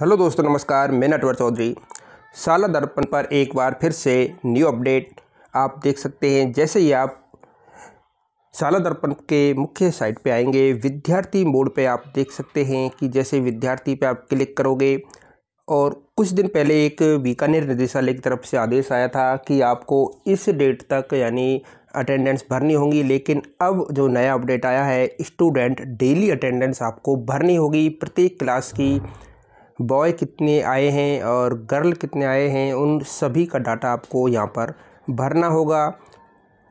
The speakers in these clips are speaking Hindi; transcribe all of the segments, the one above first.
हेलो दोस्तों नमस्कार मैं नटवर चौधरी साला दर्पण पर एक बार फिर से न्यू अपडेट आप देख सकते हैं जैसे ही आप साला दर्पण के मुख्य साइट पे आएंगे विद्यार्थी मोड पे आप देख सकते हैं कि जैसे विद्यार्थी पे आप क्लिक करोगे और कुछ दिन पहले एक बीकानेर निदेशालय की तरफ से आदेश आया था कि आपको इस डेट तक यानी अटेंडेंस भरनी होगी लेकिन अब जो नया अपडेट आया है स्टूडेंट डेली अटेंडेंस आपको भरनी होगी प्रत्येक क्लास की बॉय कितने आए हैं और गर्ल कितने आए हैं उन सभी का डाटा आपको यहाँ पर भरना होगा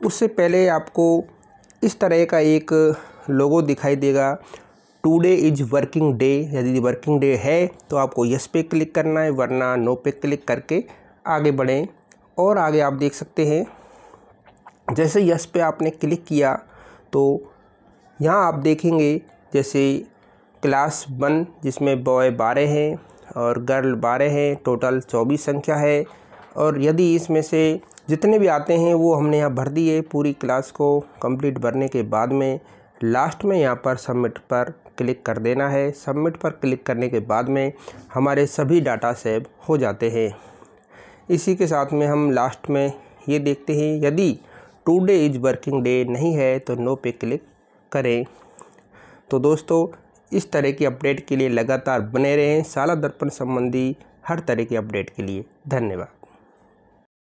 उससे पहले आपको इस तरह का एक लोगो दिखाई देगा टुडे इज वर्किंग डे यदि वर्किंग डे है तो आपको यस पे क्लिक करना है वरना नो पे क्लिक करके आगे बढ़ें और आगे आप देख सकते हैं जैसे यस पे आपने क्लिक किया तो यहाँ आप देखेंगे जैसे क्लास वन जिसमें बॉय बारह हैं और गर्ल बारह हैं टोटल चौबीस संख्या है और यदि इसमें से जितने भी आते हैं वो हमने यहाँ भर दिए पूरी क्लास को कंप्लीट भरने के बाद में लास्ट में यहाँ पर सबमिट पर क्लिक कर देना है सबमिट पर क्लिक करने के बाद में हमारे सभी डाटा सेव हो जाते हैं इसी के साथ में हम लास्ट में ये देखते हैं यदि today is working day नहीं है तो नो पे क्लिक करें तो दोस्तों इस तरह की अपडेट के लिए लगातार बने रहें शाला दर्पण संबंधी हर तरह की अपडेट के लिए धन्यवाद